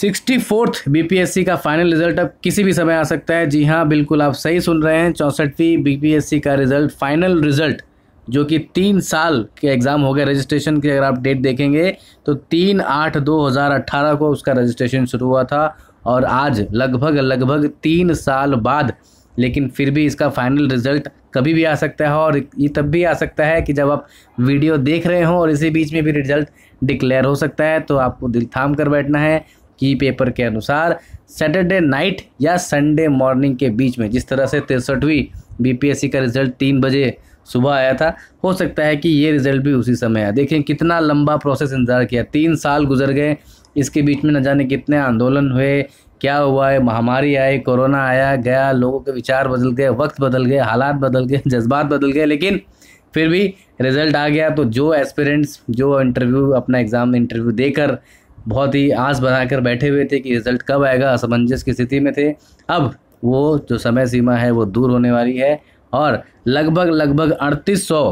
sixty fourth B का final result अब किसी भी समय आ सकता है जी हाँ बिल्कुल आप सही सुन रहे हैं चौंसठवीं बी का रिजल्ट फाइनल रिजल्ट जो कि तीन साल के एग्ज़ाम हो गए रजिस्ट्रेशन की अगर आप डेट देखेंगे तो तीन आठ दो हज़ार अट्ठारह को उसका रजिस्ट्रेशन शुरू हुआ था और आज लगभग लगभग तीन साल बाद लेकिन फिर भी इसका फाइनल रिजल्ट कभी भी आ सकता है और ये तब भी आ सकता है कि जब आप वीडियो देख रहे हों और इसी बीच में भी रिजल्ट डिक्लेयर हो सकता है तो आपको दिल थाम कर बैठना है की पेपर के अनुसार सैटरडे नाइट या संडे मॉर्निंग के बीच में जिस तरह से तिरसठवीं बीपीएससी का रिजल्ट तीन बजे सुबह आया था हो सकता है कि ये रिजल्ट भी उसी समय आया देखें कितना लंबा प्रोसेस इंतज़ार किया तीन साल गुजर गए इसके बीच में न जाने कितने आंदोलन हुए क्या हुआ है महामारी आई कोरोना आया गया लोगों के विचार बदल गए वक्त बदल गए हालात बदल गए जज्बात बदल गए लेकिन फिर भी रिज़ल्ट आ गया तो जो एस्पिरेंट्स जो इंटरव्यू अपना एग्ज़ाम इंटरव्यू देकर बहुत ही आस बनाकर बैठे हुए थे कि रिजल्ट कब आएगा असमंजस की स्थिति में थे अब वो जो समय सीमा है वो दूर होने वाली है और लगभग लगभग अड़तीस सौ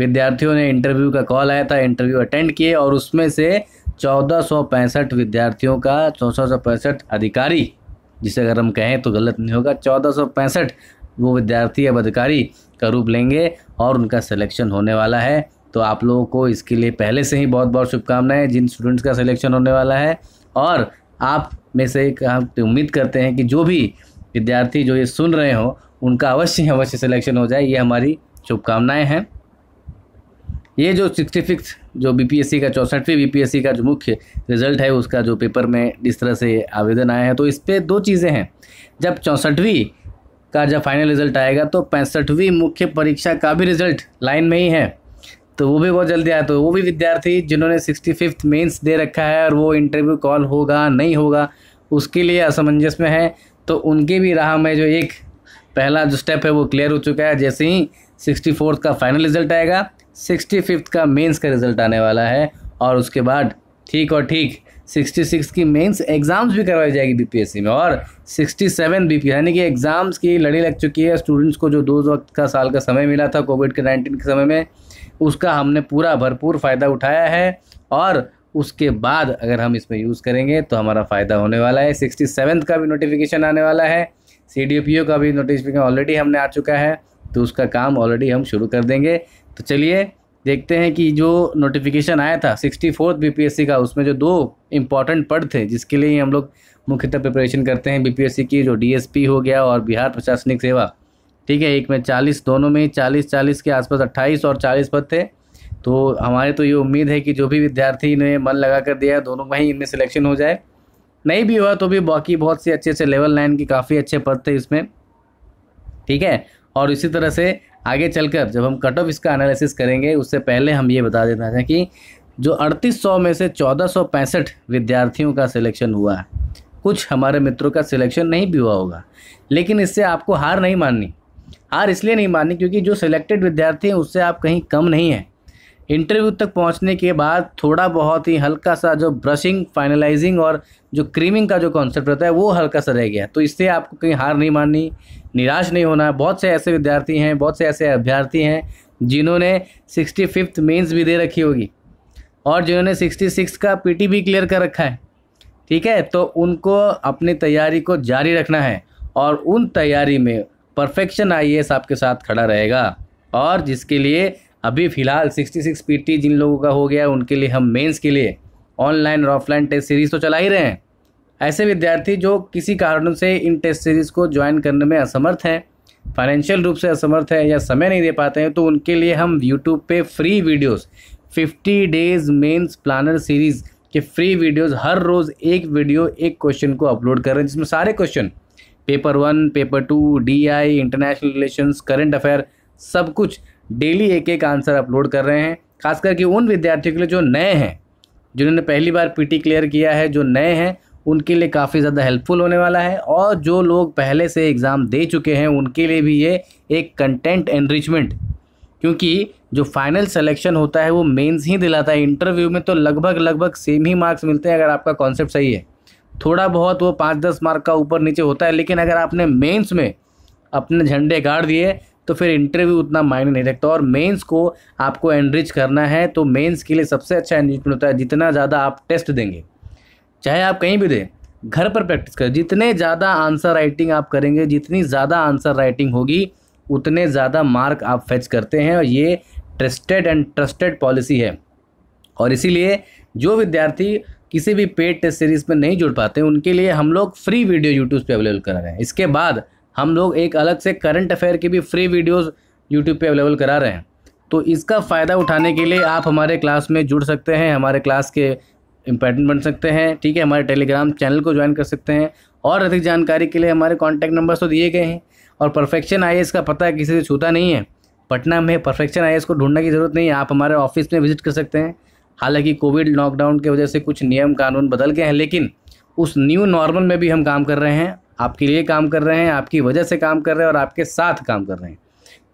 विद्यार्थियों ने इंटरव्यू का कॉल आया था इंटरव्यू अटेंड किए और उसमें से चौदह सौ पैंसठ विद्यार्थियों का चौदह सौ पैंसठ अधिकारी जिसे अगर हम कहें तो गलत नहीं होगा चौदह सौ पैंसठ वो विद्यार्थी अब अधिकारी का रूप लेंगे और उनका सिलेक्शन होने वाला है तो आप लोगों को इसके लिए पहले से ही बहुत बहुत शुभकामनाएं जिन स्टूडेंट्स का सिलेक्शन होने वाला है और आप में से हम उम्मीद करते हैं कि जो भी विद्यार्थी जो ये सुन रहे हो उनका अवश्य अवश्य सिलेक्शन हो जाए ये हमारी शुभकामनाएँ हैं ये जो सिक्सटी फिक्स जो बीपीएससी का चौंसठवीं बीपीएससी का जो मुख्य रिजल्ट है उसका जो पेपर में जिस तरह से आवेदन आया है तो इस पर दो चीज़ें हैं जब चौंसठवीं का जब फाइनल रिजल्ट आएगा तो पैंसठवीं मुख्य परीक्षा का भी रिजल्ट लाइन में ही है तो वो भी बहुत जल्दी आया तो वो भी विद्यार्थी जिन्होंने सिक्सटी फिफ्थ मेन्स दे रखा है और वो इंटरव्यू कॉल होगा नहीं होगा उसके लिए असमंजस में है तो उनके भी राह में जो एक पहला जो स्टेप है वो क्लियर हो चुका है जैसे ही सिक्सटी फोर्थ का फाइनल रिजल्ट आएगा सिक्सटी फिफ्थ का मेन्स का रिजल्ट आने वाला है और उसके बाद ठीक और ठीक सिक्सटी सिक्स की मेन्स एग्ज़ाम्स भी करवाई जाएगी सी में और सिक्सटी सेवन बी पी यानी कि एग्ज़ाम्स की लड़ी लग चुकी है स्टूडेंट्स को जो दो वक्त का साल का समय मिला था कोविड के नाइन्टीन के समय में उसका हमने पूरा भरपूर फ़ायदा उठाया है और उसके बाद अगर हम इसमें यूज़ करेंगे तो हमारा फ़ायदा होने वाला है सिक्सटी सेवन्थ का भी नोटिफिकेशन आने वाला है सी डी पी ओ का भी नोटिफिकेशन ऑलरेडी हमने आ चुका है तो उसका काम ऑलरेडी हम शुरू कर देंगे तो चलिए देखते हैं कि जो नोटिफिकेशन आया था sixty fourth B P S C का उसमें जो दो इम्पॉर्टेंट पद थे जिसके लिए हम लोग मुख्यतः प्रिपरेशन करते हैं बी पी एस सी की जो डी एस पी हो गया और बिहार प्रशासनिक सेवा ठीक है एक में चालीस दोनों में चालीस चालीस के आसपास अट्ठाईस और चालीस पद थे तो हमारे तो ये उम्मीद है कि जो भी विद्यार्थी ने मन लगा कर दिया दोनों में ही इनमें सिलेक्शन हो जाए नहीं भी हुआ तो भी बाकी बहुत से अच्छे अच्छे लेवल नाइन के काफ़ी अच्छे पद थे इसमें ठीक है और इसी तरह से आगे चलकर जब हम कट ऑफ इसका एनालिसिस करेंगे उससे पहले हम ये बता देना चाहें कि जो सौ में से पैंसठ विद्यार्थियों का सिलेक्शन हुआ है कुछ हमारे मित्रों का सिलेक्शन नहीं भी हुआ होगा लेकिन इससे आपको हार नहीं माननी हार इसलिए नहीं माननी क्योंकि जो सिलेक्टेड विद्यार्थी हैं उससे आप कहीं कम नहीं हैं इंटरव्यू तक पहुंचने के बाद थोड़ा बहुत ही हल्का सा जो ब्रशिंग फाइनलाइजिंग और जो क्रीमिंग का जो कॉन्सेप्ट रहता है वो हल्का सा रह गया तो इससे आपको कहीं हार नहीं माननी निराश नहीं होना बहुत से ऐसे विद्यार्थी हैं बहुत से ऐसे अभ्यर्थी हैं जिन्होंने सिक्सटी फिफ्थ मेन्स भी दे रखी होगी और जिन्होंने सिक्सटी सिक्स का टी भी क्लियर कर रखा है ठीक है तो उनको अपनी तैयारी को जारी रखना है और उन तैयारी में परफेक्शन आईएएस आपके साथ खड़ा रहेगा और जिसके लिए अभी फ़िलहाल 66 पीटी जिन लोगों का हो गया उनके लिए हम मेंस के लिए ऑनलाइन और ऑफलाइन टेस्ट सीरीज़ तो चला ही रहे हैं ऐसे विद्यार्थी जो किसी कारण से इन टेस्ट सीरीज़ को ज्वाइन करने में असमर्थ हैं फाइनेंशियल रूप से असमर्थ हैं या समय नहीं दे पाते हैं तो उनके लिए हम यूट्यूब पर free videos fifty days mains planner series के फ्री वीडियोज़ हर रोज़ एक वीडियो एक क्वेश्चन को अपलोड कर रहे हैं जिसमें सारे question paper one paper two I international relation current affair सब कुछ डेली एक एक आंसर अपलोड कर रहे हैं खास करके उन विद्यार्थियों के लिए जो नए हैं जिन्होंने पहली बार पीटी क्लियर किया है जो नए हैं उनके लिए काफ़ी ज़्यादा हेल्पफुल होने वाला है और जो लोग पहले से एग्ज़ाम दे चुके हैं उनके लिए भी ये एक कंटेंट एनरिचमेंट क्योंकि जो फाइनल सिलेक्शन होता है वो मेंस ही दिलाता है इंटरव्यू में तो लगभग लगभग सेम ही मार्क्स मिलते हैं अगर आपका कॉन्सेप्ट सही है थोड़ा बहुत वो पाँच दस मार्क का ऊपर नीचे होता है लेकिन अगर आपने मेंस में अपने झंडे गाड़ दिए तो फिर इंटरव्यू उतना मायने नहीं रखता और मेंस को आपको एनरिच करना है तो मेंस के लिए सबसे अच्छा एनरिचमेंट होता है जितना ज़्यादा आप टेस्ट देंगे चाहे आप कहीं भी दें घर पर प्रैक्टिस करें जितने ज़्यादा आंसर राइटिंग आप करेंगे जितनी ज़्यादा आंसर राइटिंग होगी उतने ज़्यादा मार्क आप फेच करते हैं और ये ट्रस्टेड एंड ट्रस्टेड पॉलिसी है और इसीलिए जो विद्यार्थी किसी भी पेड टेस्ट सीरीज़ में नहीं जुड़ पाते उनके लिए हम लोग फ्री वीडियो यूट्यूब पर अवेलेबल करा रहे हैं इसके बाद हम लोग एक अलग से करंट अफेयर की भी फ्री वीडियोज़ यूट्यूब पे अवेलेबल करा रहे हैं तो इसका फ़ायदा उठाने के लिए आप हमारे क्लास में जुड़ सकते हैं हमारे क्लास के इम्पैटेंट बन सकते हैं ठीक है हमारे टेलीग्राम चैनल को ज्वाइन कर सकते हैं और अधिक जानकारी के लिए हमारे कॉन्टैक्ट नंबर्स तो दिए गए हैं और परफेक्शन आई का पता किसी से छूता नहीं है पटना में परफेक्शन आई को ढूंढने की ज़रूरत नहीं है आप हमारे ऑफिस में विजिट कर सकते हैं हालांकि कोविड लॉकडाउन के वजह से कुछ नियम कानून बदल गए हैं लेकिन उस न्यू नॉर्मल में भी हम काम कर रहे हैं आपके लिए काम कर रहे हैं आपकी वजह से काम कर रहे हैं और आपके साथ काम कर रहे हैं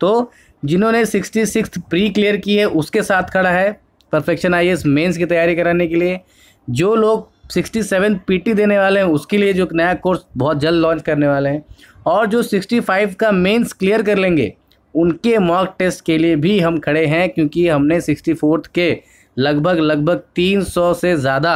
तो जिन्होंने सिक्सटी सिक्स प्री क्लियर की है उसके साथ खड़ा है परफेक्शन आई एस मेन्स की तैयारी कराने के लिए जो लोग सिक्सटी सेवन पी टी देने वाले हैं उसके लिए जो नया कोर्स बहुत जल्द लॉन्च करने वाले हैं और जो सिक्सटी फाइव का मेन्स क्लियर कर लेंगे उनके मॉक टेस्ट के लिए भी हम खड़े हैं क्योंकि हमने सिक्सटी फोर्थ के लगभग लगभग 300 से ज़्यादा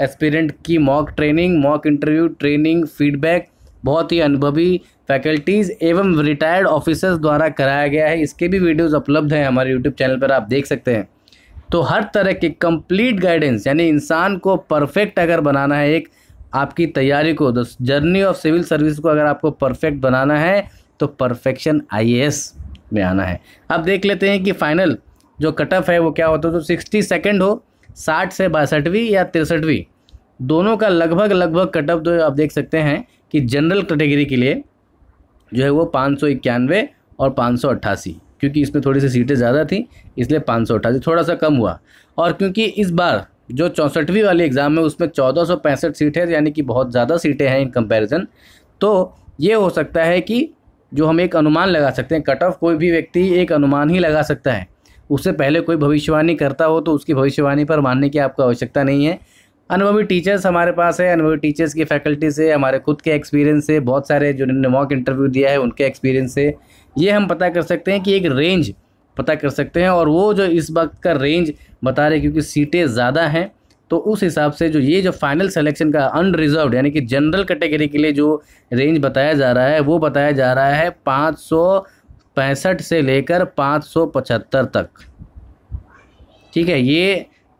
एस्पिरेंट की mock training mock interview training feedback बहुत ही अनुभवी फैकल्टीज़ एवं रिटायर्ड ऑफिसर्स द्वारा कराया गया है इसके भी वीडियोस उपलब्ध हैं हमारे यूट्यूब चैनल पर आप देख सकते हैं तो हर तरह के कंप्लीट गाइडेंस यानी इंसान को परफेक्ट अगर बनाना है एक आपकी तैयारी को the journey of civil service को अगर आपको परफेक्ट बनाना है तो परफेक्शन आई में आना है अब देख लेते हैं कि फाइनल जो कट ऑफ है वो क्या होता है तो सिक्सटी सेकेंड हो साठ से बासठवीं या तिरसठवीं दोनों का लगभग लगभग कट ऑफ तो आप देख सकते हैं कि जनरल कैटेगरी के लिए जो है वो पाँच सौ इक्यानवे और पाँच सौ अट्ठासी क्योंकि इसमें थोड़ी सी सीटें ज़्यादा थी इसलिए पाँच सौ अट्ठासी थोड़ा सा कम हुआ और क्योंकि इस बार जो चौंसठवीं वाली एग्ज़ाम है उसमें चौदह सौ पैंसठ सीटें यानी कि बहुत ज़्यादा सीटें हैं इन कंपैरिजन तो ये हो सकता है कि जो हम एक अनुमान लगा सकते हैं कट ऑफ कोई भी व्यक्ति एक अनुमान ही लगा सकता है उससे पहले कोई भविष्यवाणी करता हो तो उसकी भविष्यवाणी पर मानने की आपको आवश्यकता नहीं है अनुभवी टीचर्स हमारे पास है अनुभवी टीचर्स की फैकल्टी से हमारे खुद के एक्सपीरियंस से बहुत सारे जो मॉक इंटरव्यू दिया है उनके एक्सपीरियंस से ये हम पता कर सकते हैं कि एक रेंज पता कर सकते हैं और वो जो इस वक्त का रेंज बता रहे क्योंकि सीटें ज़्यादा हैं तो उस हिसाब से जो ये जो फाइनल सेलेक्शन का अनरिजर्व यानी कि जनरल कैटेगरी के लिए जो रेंज बताया जा रहा है वो बताया जा रहा है पाँच सौ पैंसठ से लेकर पाँच सौ पचहत्तर तक ठीक है ये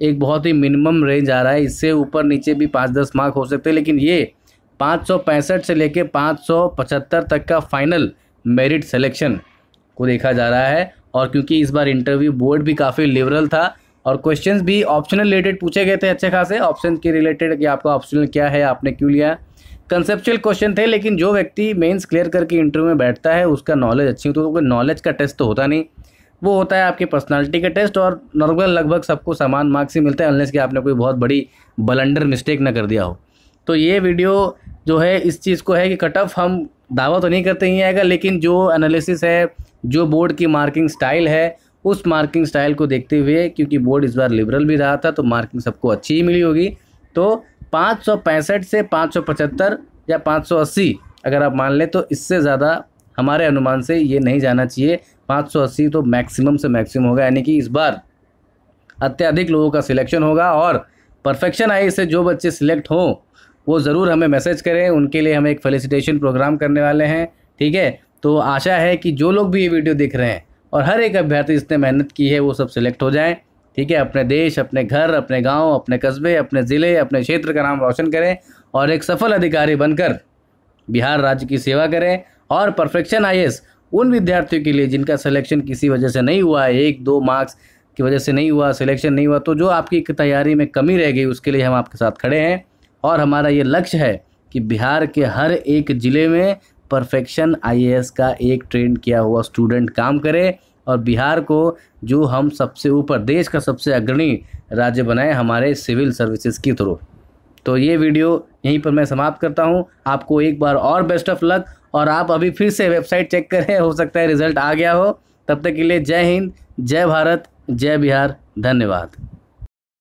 एक बहुत ही मिनिमम रेंज आ रहा है इससे ऊपर नीचे भी पाँच दस मार्क हो सकते हैं लेकिन ये पाँच सौ पैंसठ से लेकर पाँच सौ पचहत्तर तक का फाइनल मेरिट सिलेक्शन को देखा जा रहा है और क्योंकि इस बार इंटरव्यू बोर्ड भी काफ़ी लिबरल था और क्वेश्चंस भी ऑप्शनल रिलेटेड पूछे गए थे अच्छे खासे ऑप्शन के रिलेटेड कि आपका ऑप्शनल क्या है आपने क्यों लिया कंसेप्चुअल क्वेश्चन थे लेकिन जो व्यक्ति मेंस क्लियर करके इंटरव्यू में बैठता है उसका नॉलेज अच्छी होती है तो नॉलेज का टेस्ट तो होता नहीं वो होता है आपकी पर्सनालिटी का टेस्ट और नॉर्मल लगभग सबको समान मार्क्स ही मिलता है अनलेस कि आपने कोई बहुत बड़ी बलंडर मिस्टेक ना कर दिया हो तो ये वीडियो जो है इस चीज़ को है कि कट ऑफ हम दावा तो नहीं करते ही आएगा लेकिन जो एनालिसिस है जो बोर्ड की मार्किंग स्टाइल है उस मार्किंग स्टाइल को देखते हुए क्योंकि बोर्ड इस बार लिबरल भी रहा था तो मार्किंग सबको अच्छी ही मिली होगी तो पाँच सौ पैंसठ से पाँच सौ पचहत्तर या पाँच सौ अस्सी अगर आप मान लें तो इससे ज़्यादा हमारे अनुमान से ये नहीं जाना चाहिए पाँच सौ अस्सी तो मैक्सिमम से मैक्सिमम होगा यानी कि इस बार अत्यधिक लोगों का सिलेक्शन होगा और परफेक्शन आई से जो बच्चे सिलेक्ट हों वो ज़रूर हमें मैसेज करें उनके लिए हम एक फेलिसिटेशन प्रोग्राम करने वाले हैं ठीक है तो आशा है कि जो लोग भी ये वीडियो देख रहे हैं और हर एक अभ्यर्थी जिसने मेहनत की है वो सब सिलेक्ट हो जाएँ ठीक है अपने देश अपने घर अपने गांव अपने कस्बे अपने ज़िले अपने क्षेत्र का नाम रोशन करें और एक सफल अधिकारी बनकर बिहार राज्य की सेवा करें और परफेक्शन आई उन विद्यार्थियों के लिए जिनका सिलेक्शन किसी वजह से नहीं हुआ एक दो मार्क्स की वजह से नहीं हुआ सिलेक्शन नहीं हुआ तो जो आपकी तैयारी में कमी रह गई उसके लिए हम आपके साथ खड़े हैं और हमारा ये लक्ष्य है कि बिहार के हर एक ज़िले में परफेक्शन आईएएस का एक ट्रेंड किया हुआ स्टूडेंट काम करे और बिहार को जो हम सबसे ऊपर देश का सबसे अग्रणी राज्य बनाए हमारे सिविल सर्विसेज के थ्रू तो ये वीडियो यहीं पर मैं समाप्त करता हूँ आपको एक बार और बेस्ट ऑफ लक और आप अभी फिर से वेबसाइट चेक करें हो सकता है रिजल्ट आ गया हो तब तक के लिए जय हिंद जय भारत जय बिहार धन्यवाद